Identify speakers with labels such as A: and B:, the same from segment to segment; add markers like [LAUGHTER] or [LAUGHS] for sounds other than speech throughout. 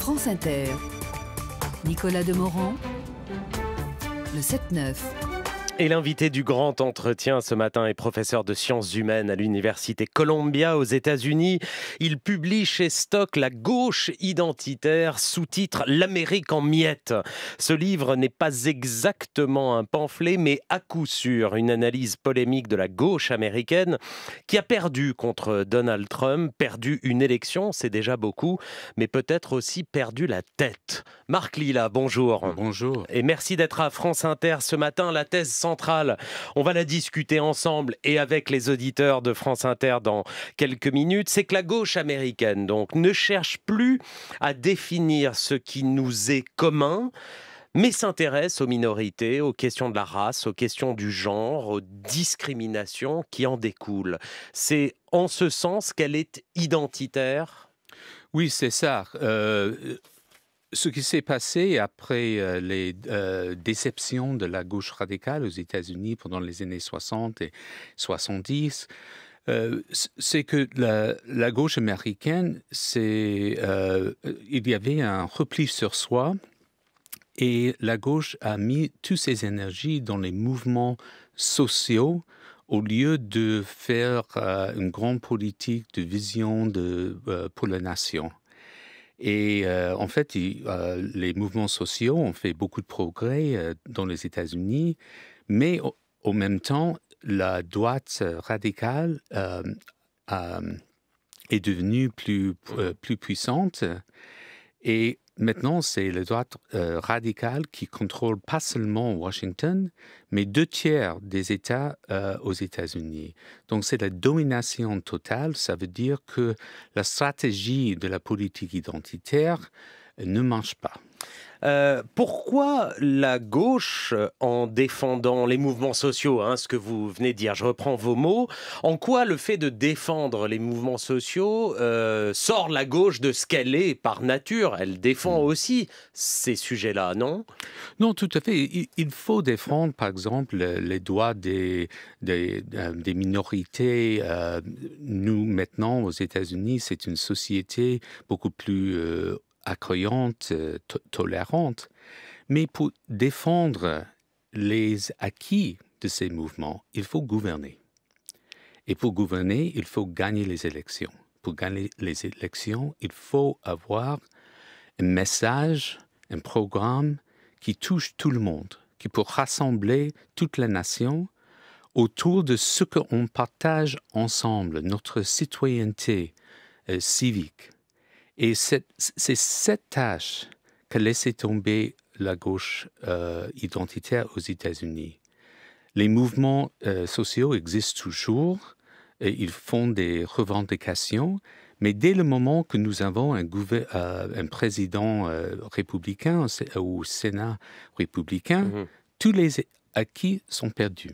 A: France Inter. Nicolas Demorand, le 7-9.
B: Et l'invité du grand entretien ce matin est professeur de sciences humaines à l'Université Columbia aux États-Unis. Il publie chez Stock La gauche identitaire sous-titre L'Amérique en miettes. Ce livre n'est pas exactement un pamphlet, mais à coup sûr une analyse polémique de la gauche américaine qui a perdu contre Donald Trump, perdu une élection, c'est déjà beaucoup, mais peut-être aussi perdu la tête. Marc Lila, bonjour. Bonjour. Et merci d'être à France Inter ce matin. La thèse centrale. On va la discuter ensemble et avec les auditeurs de France Inter dans quelques minutes. C'est que la gauche américaine, donc, ne cherche plus à définir ce qui nous est commun mais s'intéresse aux minorités, aux questions de la race, aux questions du genre, aux discriminations qui en découlent. C'est en ce sens qu'elle est identitaire Oui, c'est ça. Euh, ce qui s'est passé après les
A: déceptions de la gauche radicale aux États-Unis pendant les années 60 et 70, c'est que la, gauche américaine, il y avait un repli sur soi et la gauche a mis toutes ses énergies dans les mouvements sociaux au lieu de faire une grande politique de vision pour la nation. Et euh, en fait, euh, les mouvements sociaux ont fait beaucoup de progrès euh, dans les États-Unis, mais en même temps, la droite radicale est devenue plus, plus puissante. Et Maintenant, c'est la droite euh, radical radicale qui contrôle pas seulement Washington, mais deux tiers des États euh, aux États-Unis. Donc c'est la domination totale. Ça veut dire que la stratégie de la politique
B: identitaire ne mange pas. Euh, pourquoi la gauche, en défendant les mouvements sociaux, hein, ce que vous venez de dire, je reprends vos mots, en quoi le fait de défendre les mouvements sociaux euh, sort la gauche de ce qu'elle est par nature Elle défend hmm. aussi ces sujets-là, non Non, tout à
A: fait. Il, faut défendre, par exemple, les droits des, des, euh, minorités. nous, maintenant, aux États-Unis, c'est une société beaucoup plus accueillante, euh, tolérante, mais pour défendre les acquis de ces mouvements, il faut gouverner. Et pour gouverner, il faut gagner les élections. Pour gagner les élections, il faut avoir un message, un programme qui touche tout le monde, qui peut rassembler toute la nation autour de ce qu'on partage ensemble, notre citoyenneté euh, civique. Et c'est cette tâche qu'a laissé tomber la gauche euh, identitaire aux États-Unis. Les mouvements euh, sociaux existent toujours, et ils font des revendications, mais dès le moment que nous avons un, euh, un président républicain ou Sénat républicain, mm-hmm. tous les acquis sont
B: perdus.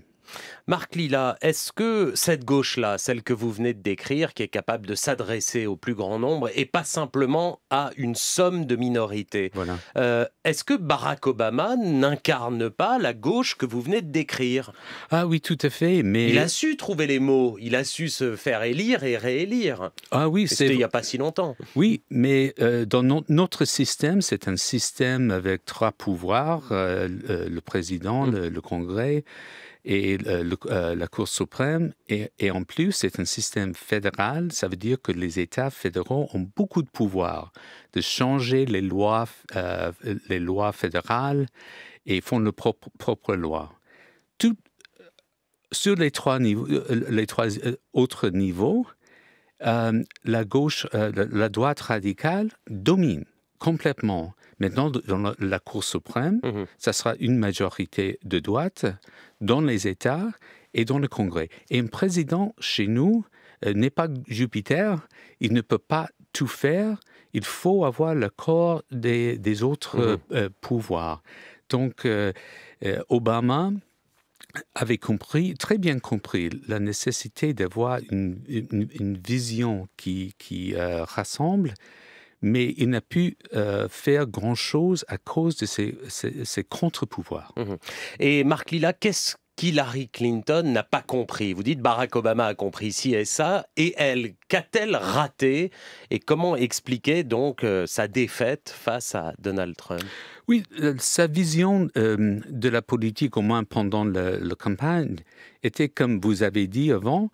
B: Marc Lila, est-ce que cette gauche-là, celle que vous venez de décrire, qui est capable de s'adresser au plus grand nombre et pas simplement à une somme de minorités, euh, est-ce que Barack Obama n'incarne pas la gauche que vous venez de décrire Ah oui, tout à fait, mais... Il a su trouver les mots, il a su se faire élire et réélire. Ah oui, c'est... il n'y a pas si longtemps. Oui, mais
A: euh, dans notre système, c'est un système avec trois pouvoirs, euh, le président, mmh. le Congrès, et euh, euh, la Cour suprême. Et, en plus, c'est un système fédéral. Ça veut dire que les États fédéraux ont beaucoup de pouvoir de changer les lois, euh, les lois fédérales et font leurs propres propre lois. Tout, sur les trois, niveaux, les trois autres niveaux, la gauche, la droite radicale domine complètement. Maintenant, dans la Cour suprême, mhm. ça sera une majorité de droite dans les États et dans le Congrès. Et un président chez nous euh, n'est pas Jupiter, il ne peut pas tout faire, il faut avoir le des, des autres mhm. euh, euh, pouvoirs. Donc, Obama avait compris, très bien compris, la nécessité d'avoir une, vision qui rassemble
B: mais il n'a pu euh, faire grand-chose à cause de ses, contre-pouvoirs. Mmh et Marc Lila, qu'est-ce qu'Hillary Clinton n'a pas compris Vous dites Barack Obama a compris ci et ça, et elle, qu'a-t-elle raté Et comment expliquer donc euh, sa défaite face à Donald Trump
A: Oui, euh, sa vision de la politique, au moins pendant le la campagne, était, comme vous avez dit avant,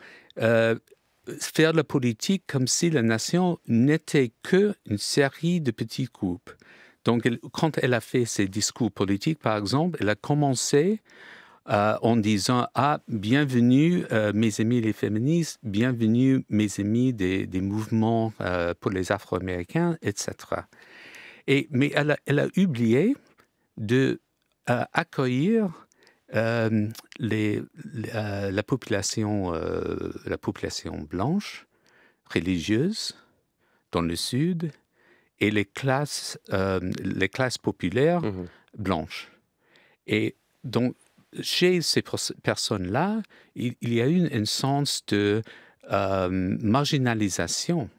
A: faire la politique comme si la nation n'était que une série de petits groupes. Donc, quand elle a fait ses discours politiques, par exemple, elle a commencé euh, en disant Ah, bienvenue euh, mes amis les féministes, bienvenue mes amis des, mouvements euh, pour les Afro-Américains, etc. mais elle a, elle a oublié d'accueillir les, euh, la, population, euh, la population blanche, religieuse, dans le sud, et les classes, les classes populaires mmh blanches. Et donc, chez ces personnes-là, il, y a eu un sens de marginalisation.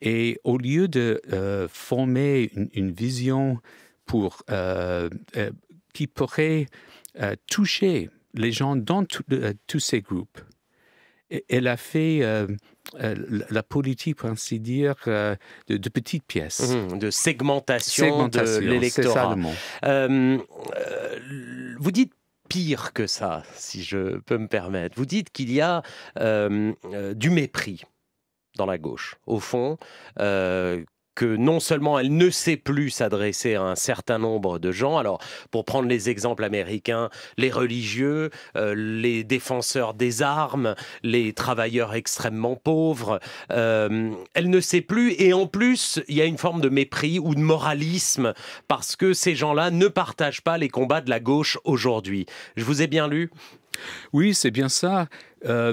A: Et au lieu de euh, former une, vision pour qui pourrait euh, toucher les gens dans euh, tous ces groupes. Et, elle a fait euh, la politique, pour ainsi dire, de, petites
B: pièces. Mmh, de segmentation, segmentation de l'électorat. vous dites pire que ça, si je peux me permettre. Vous dites qu'il y a du mépris dans la gauche, au fond, que non seulement elle ne sait plus s'adresser à un certain nombre de gens, alors pour prendre les exemples américains, les religieux, euh, les défenseurs des armes, les travailleurs extrêmement pauvres, euh, elle ne sait plus et en plus il y a une forme de mépris ou de moralisme parce que ces gens-là ne partagent pas les combats de la gauche aujourd'hui. Je vous ai bien lu oui, c'est bien ça. Euh,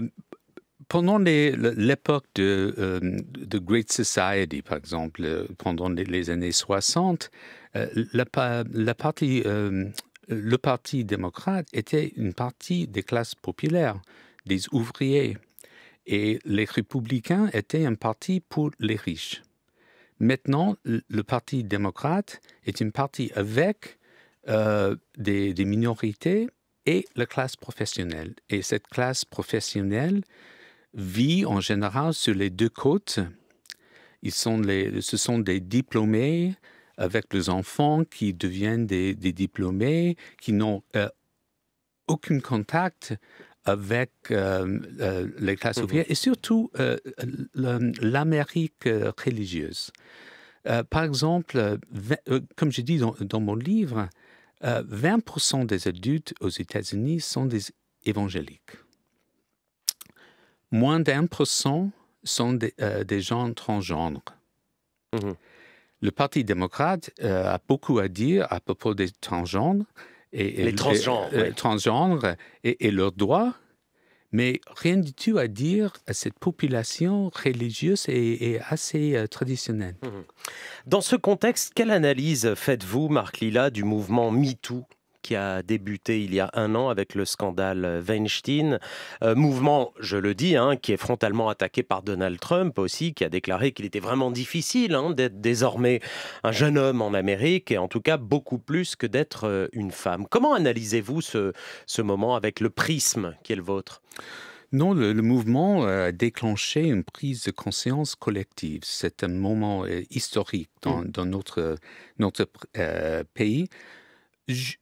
A: pendant l'époque euh, de, Great Society, par exemple, euh, pendant les, années 60, euh, le Parti démocrate était une partie des classes populaires, des ouvriers. Et les républicains étaient un parti pour les riches. Maintenant, le Parti démocrate est une partie avec des minorités et la classe professionnelle. Et cette classe professionnelle vit en général sur les deux côtes. ce sont des diplômés avec les enfants qui deviennent des, diplômés, qui n'ont euh, aucun contact avec euh, euh, les classes mmh ouvrières et surtout l'Amérique religieuse. par exemple, comme j'ai dit dans mon livre, 20% des adultes aux États-Unis sont des évangéliques moins d'un pour cent sont des, euh, gens transgenres. Mmh le Parti démocrate euh, a beaucoup à dire à propos des transgenres et, les transgenres, euh, et, leurs droits, mais rien du tout à
B: dire à cette population religieuse et, assez traditionnelle. Mmh Dans ce contexte, quelle analyse faites-vous, Marc Lila, du mouvement MeToo qui a débuté il y a un an avec le scandale Weinstein. Euh, mouvement, je le dis, hein, qui est frontalement attaqué par Donald Trump aussi, qui a déclaré qu'il était vraiment difficile hein, d'être désormais un jeune homme en Amérique, et en tout cas beaucoup plus que d'être euh, une femme. Comment analysez-vous ce, ce moment avec le prisme qui est le vôtre non, le, mouvement
A: a déclenché une prise de conscience collective. C'est un moment euh, historique dans, mmh. notre, notre pays.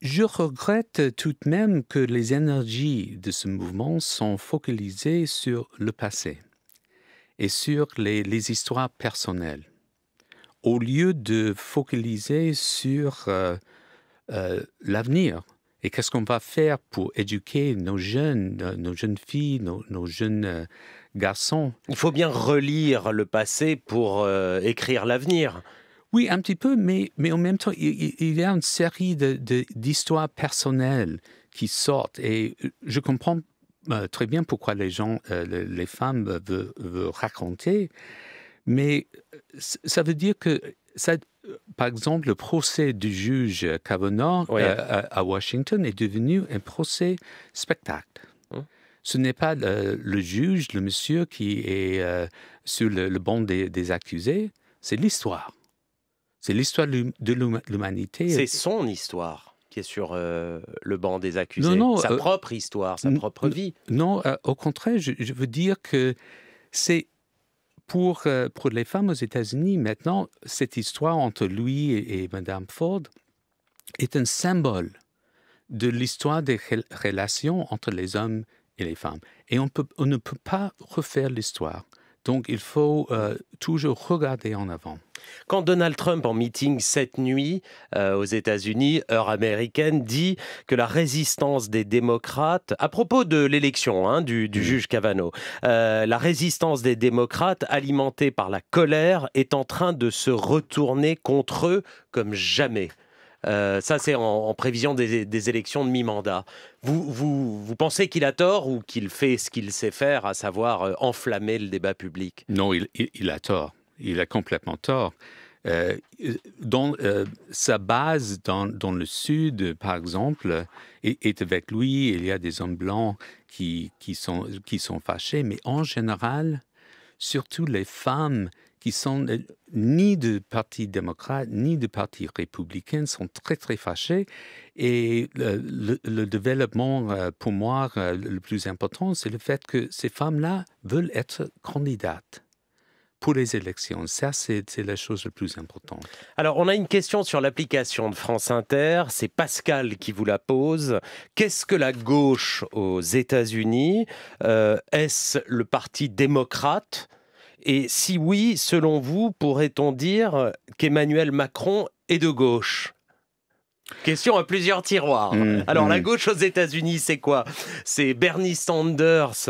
A: Je regrette tout de même que les énergies de ce mouvement sont focalisées sur le passé et sur les, histoires personnelles, au lieu de focaliser sur euh, euh, l'avenir et qu'est-ce qu'on va faire pour éduquer nos jeunes, euh, nos jeunes filles, nos, jeunes
B: garçons. Il faut bien relire le passé pour écrire l'avenir.
A: Oui, un petit peu, mais, en même temps, il, y a une série d'histoires personnelles qui sortent. Et euh, je comprends euh, très bien pourquoi les gens, euh, les femmes veulent, raconter, mais ça veut dire que, par exemple, le procès du juge Kavanaugh à, Washington est devenu un procès spectacle. Hein? Ce n'est pas le, juge, le monsieur qui est sur le, banc des accusés, c'est l'histoire. C'est l'histoire de l'humanité. Euh. C'est son histoire qui est sur euh, le banc des accusés. sa euh, propre histoire, sa propre vie. Non, au contraire, je, veux dire que c'est pour, pour les femmes aux États-Unis maintenant, cette histoire entre lui et, Mme Madame Ford est un symbole de l'histoire des relations entre les hommes et les femmes. Et on ne peut pas
B: refaire l'histoire. Donc il faut euh, toujours regarder en avant. Quand Donald Trump, en meeting cette nuit euh, aux États-Unis, heure américaine, dit que la résistance des démocrates, à propos de l'élection hein, du, juge Kavanaugh, euh, la résistance des démocrates, alimentée par la colère, est en train de se retourner contre eux comme jamais. Euh, ça, c'est en, prévision des, élections de mi-mandat. Vous, vous, vous, pensez qu'il a tort ou qu'il fait ce qu'il sait faire, à savoir euh, enflammer le débat public Non, il, a tort. Il a complètement tort.
A: Euh, sa base dans, le sud, par exemple, est, avec lui. Il y a des hommes blancs qui, sont, qui sont fâchés, mais en général, surtout les femmes qui sont euh, ni du Parti démocrate ni du Parti républicain sont très très fâchés. Et le, développement euh, pour moi euh, le plus important, c'est le fait que ces femmes-là
B: veulent être candidates pour les élections. Ça, c'est la chose la plus importante. Alors, on a une question sur l'application de France Inter. C'est Pascal qui vous la pose. Qu'est-ce que la gauche aux États-Unis Est-ce le Parti démocrate et si oui, selon vous, pourrait-on dire qu'Emmanuel Macron est de gauche Question à plusieurs tiroirs. Mmh, Alors, la mmh. gauche aux États-Unis, c'est quoi C'est Bernie Sanders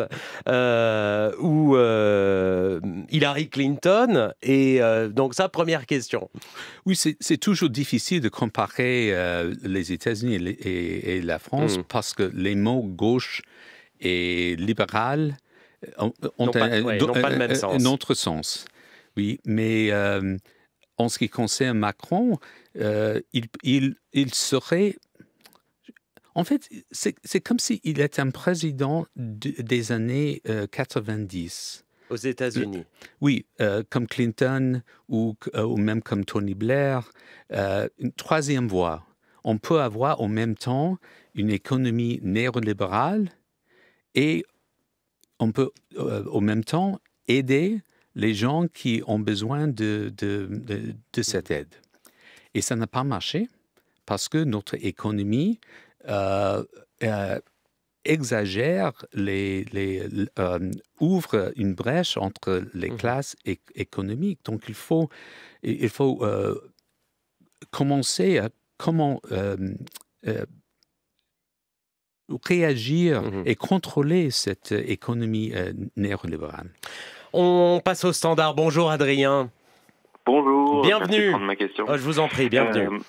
B: euh, ou euh, Hillary Clinton Et euh, donc, ça, première question. Oui, c'est toujours difficile de comparer les États-Unis et,
A: la France mmh. parce que les mots gauche et libéral euh, ont pas, le euh, même euh, sens. autre sens. Oui, mais en ce qui concerne Macron, il, il, serait... En fait, c'est comme s'il était un président des années 90.
B: Aux États-Unis.
A: Oui, comme Clinton ou, ou, même comme Tony Blair, une troisième voie. On peut avoir en même temps une économie néolibérale et on peut en euh, même temps aider les gens qui ont besoin de, cette aide. Et ça n'a pas marché parce que notre économie euh, euh, exagère, les, ouvre une brèche entre les mmh classes économiques. Donc il faut, il faut commencer à comment réagir mhm. et contrôler cette économie euh,
B: néolibérale. On passe au standard. Bonjour Adrien. Bonjour. Bienvenue. ma oh, je vous en prie, bienvenue. Euh,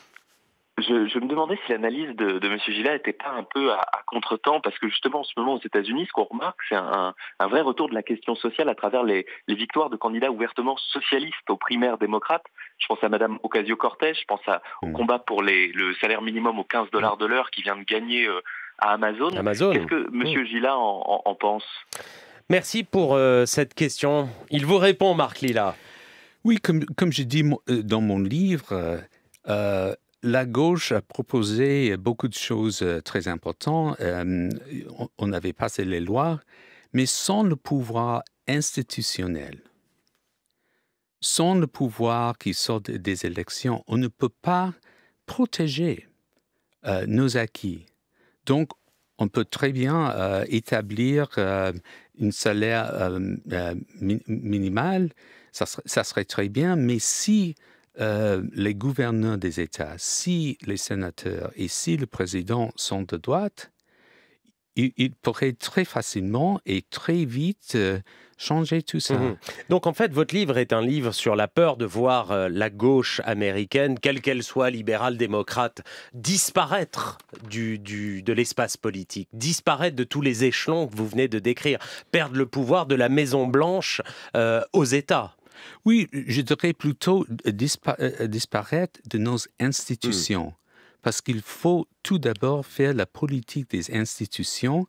B: je, me demandais si l'analyse de, M. Gillat n'était pas un peu à, contre contretemps, parce que justement en ce moment aux États-Unis, ce qu'on remarque, c'est un, vrai retour de la question sociale à travers les, victoires de candidats ouvertement socialistes aux primaires démocrates. Je pense à Mme Ocasio-Cortez, je pense à, au mm. combat pour le salaire minimum aux 15 dollars de l'heure qui vient de gagner. Euh, à Amazon. Qu'est-ce que M. Hmm. en, pense Merci pour euh, cette question. Il vous répond, Marc Lila. Oui, comme, comme j'ai dit euh, dans mon
A: livre, euh, la gauche a proposé beaucoup de choses très importantes. on avait passé les lois, mais sans le pouvoir institutionnel, sans le pouvoir qui sort des élections, on ne peut pas protéger nos acquis. Donc, on peut très bien euh, établir un euh, une salaire euh, minimal, ça, serait très bien, mais si les gouverneurs des États, si les sénateurs et si le président sont de droite, ils pourraient très facilement et très vite changer tout ça. Mhm.
B: Donc en fait, votre livre est un livre sur la peur de voir euh, la gauche américaine, quelle qu'elle soit, libérale, démocrate, disparaître du, du de l'espace politique, disparaître de tous les échelons que vous venez de décrire, perdre le pouvoir de la Maison-Blanche euh, aux États. Oui, je dirais plutôt euh,
A: disparaître de nos institutions. Hmm. Parce qu'il faut tout d'abord faire la politique des institutions.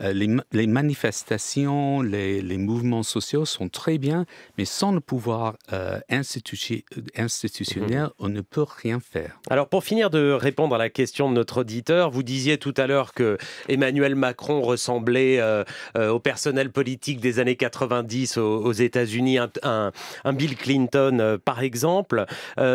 A: Euh, les, manifestations, les, mouvements sociaux sont très bien, mais sans le pouvoir euh, euh, institutionnel, mhm. on ne peut rien faire.
B: Alors pour finir de répondre à la question de notre auditeur, vous disiez tout à l'heure que Emmanuel Macron ressemblait au personnel politique des années 90 aux, États-Unis, un, Bill Clinton par exemple.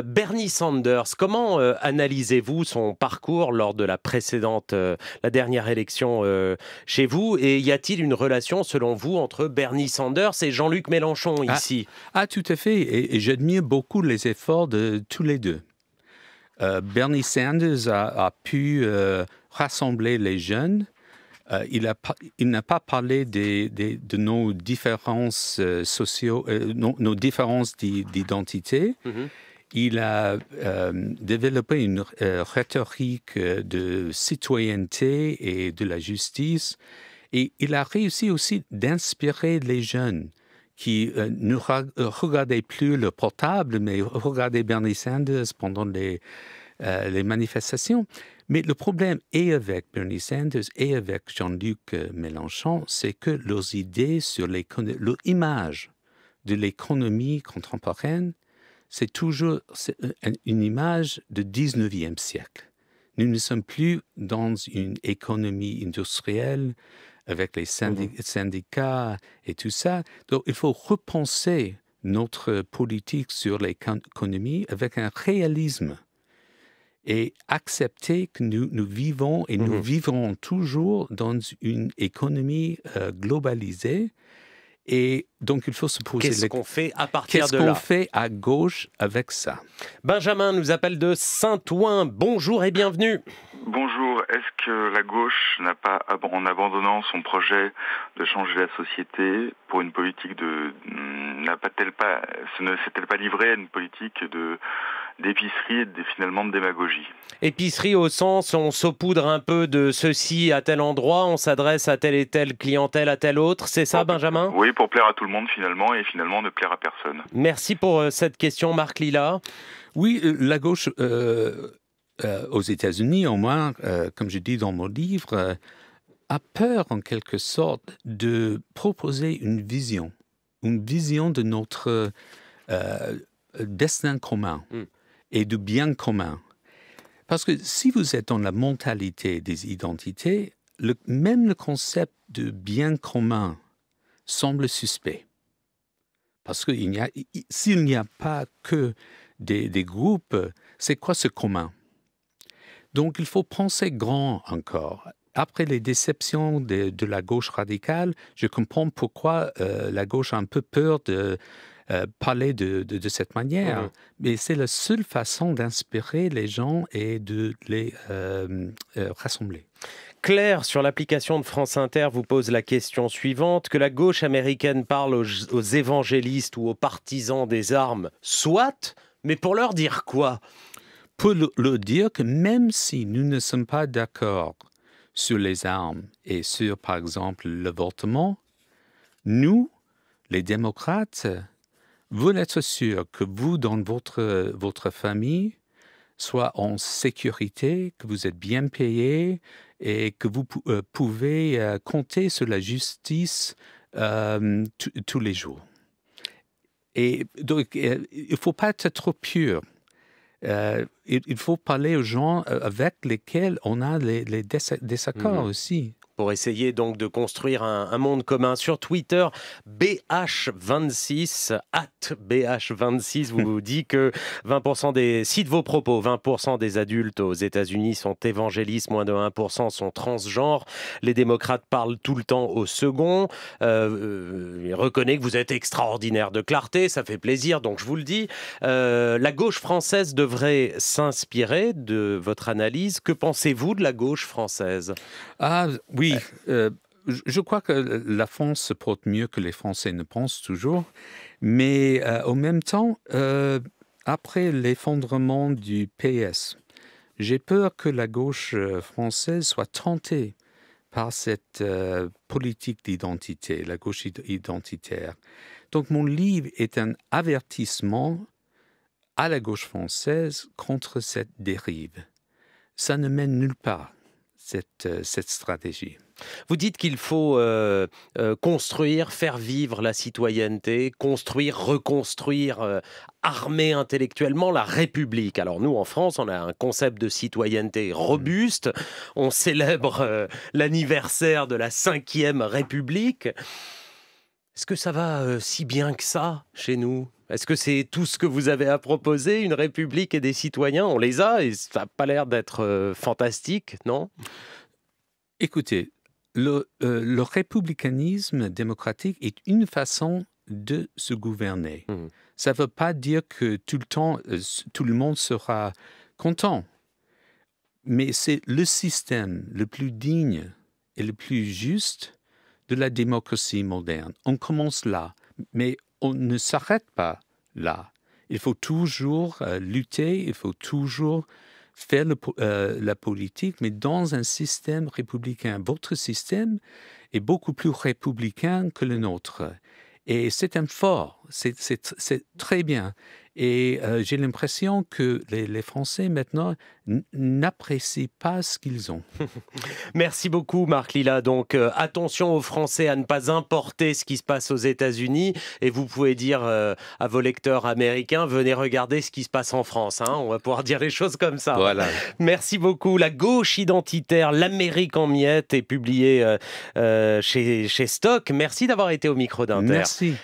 B: Bernie Sanders, comment analysez-vous son parcours lors de de la précédente, euh, la dernière élection euh, chez vous. Et y a-t-il une relation, selon vous, entre Bernie Sanders et Jean-Luc Mélenchon ah. ici ah, tout à fait. Et, j'admire beaucoup les efforts de
A: tous les deux. Euh, Bernie Sanders a, pu rassembler les jeunes. il, n'a pas parlé de nos différences nos différences d'identité. Mhm il a euh, développé une euh, rhétorique euh, de citoyenneté et de la justice, et il a réussi aussi d'inspirer les jeunes qui ne regardaient plus le portable, mais regardaient Bernie Sanders pendant les, les manifestations. Mais le problème est avec Bernie Sanders et avec Jean-Luc Mélenchon, c'est que leurs idées sur l'image de l'économie contemporaine c'est toujours une image du 19e siècle. Nous ne sommes plus dans une économie industrielle avec les mmh syndicats et tout ça. Donc il faut repenser notre politique sur l'économie avec un réalisme et accepter que nous, vivons et mmh nous vivrons toujours dans une économie euh, globalisée
B: et donc, il faut se poser. Qu'est-ce qu'on fait à partir de là Qu'est-ce qu'on fait à gauche avec ça Benjamin nous appelle de Saint-Ouen. Bonjour et bienvenue. Bonjour. Est-ce que
A: la gauche n'a pas, en abandonnant son projet de changer la société pour une politique de, n'a pas-t-elle pas, ne s'est-elle pas livrée à une politique de d'épicerie et finalement de démagogie.
B: Épicerie au sens, on saupoudre un peu de ceci à tel endroit, on s'adresse à telle et telle clientèle, à tel autre, c'est ça Benjamin Oui, pour
A: plaire à tout le monde finalement et finalement ne plaire à personne.
B: Merci pour euh, cette question Marc Lila.
A: Oui, euh, la gauche euh, aux États-Unis, au moins, comme je dis dans mon livre, a peur en quelque sorte de proposer une vision, une vision de notre destin commun. Mm et du bien commun. Parce que si vous êtes dans la mentalité des identités, le, même le concept de bien commun semble suspect. Parce que s'il n'y a pas que des, groupes, c'est quoi ce commun Donc il faut penser grand encore. Après les déceptions de, la gauche radicale, je comprends pourquoi euh, la gauche a un peu peur de euh, parler de, cette manière. Mais c'est la seule
B: façon d'inspirer les gens et de les euh, euh, rassembler. Claire, sur l'application de France Inter, vous pose la question suivante. Que la gauche américaine parle aux, aux évangélistes ou aux partisans des armes, soit, mais pour leur dire quoi
A: Pour leur dire que même si nous ne sommes pas d'accord sur les armes et sur, par exemple, l'avortement, nous, les démocrates, vous êtes sûr que vous, dans votre, votre famille, soyez en sécurité, que vous êtes bien payé et que vous euh, pouvez euh, compter sur la justice euh, tous les jours. Et donc, il ne faut pas être trop pur. il, faut parler aux gens avec lesquels on a les, les
B: désaccords mmh aussi pour essayer donc de construire un, monde commun. Sur Twitter, BH26, BH26, vous, dites que 20% des, cite vos propos, 20% des adultes aux États-Unis sont évangélistes, moins de 1% sont transgenres. Les démocrates parlent tout le temps au second. Euh, il euh, reconnaît que vous êtes extraordinaire de clarté, ça fait plaisir, donc je vous le dis. Euh, la gauche française devrait s'inspirer de votre analyse. Que pensez-vous de la gauche française Ah oui, oui, euh, je crois que la France se porte mieux que les Français
A: ne pensent toujours, mais en euh, même temps, euh, après l'effondrement du PS, j'ai peur que la gauche française soit tentée par cette politique d'identité, la gauche identitaire. Donc mon livre est un avertissement à la gauche française contre cette dérive. Ça ne mène nulle part. Euh,
B: cette, stratégie. Vous dites qu'il faut euh, euh, construire, faire vivre la citoyenneté, construire, reconstruire, armer intellectuellement la République. Alors nous, en France, on a un concept de citoyenneté robuste. On célèbre l'anniversaire de la Ve République. Est-ce que ça va euh, si bien que ça chez nous Est-ce que c'est tout ce que vous avez à proposer, une république et des citoyens On les a et ça n'a pas l'air d'être euh, fantastique, non
A: Écoutez, euh, le, républicanisme démocratique est une façon de se gouverner. Mmh. Ça ne veut pas dire que tout le temps, tout le monde sera content. Mais c'est le système le plus digne et le plus juste de la démocratie moderne. On commence là, mais on ne s'arrête pas là. Il faut toujours euh, lutter, il faut toujours faire euh, la politique, mais dans un système républicain. Votre système est beaucoup plus républicain que le nôtre. Et c'est un fort, c'est très bien. Et euh, j'ai l'impression que les, Français maintenant n'apprécient pas ce qu'ils ont. [LAUGHS]
B: Merci beaucoup Marc Lila. Donc euh, attention aux Français à ne pas importer ce qui se passe aux États-Unis. Et vous pouvez dire euh, à vos lecteurs américains, venez regarder ce qui se passe en France. Hein. On va pouvoir dire les choses comme ça. Voilà. Merci beaucoup. La gauche identitaire, l'Amérique en miettes est publiée chez, chez Stock. Merci d'avoir été au micro d'Inter. Merci.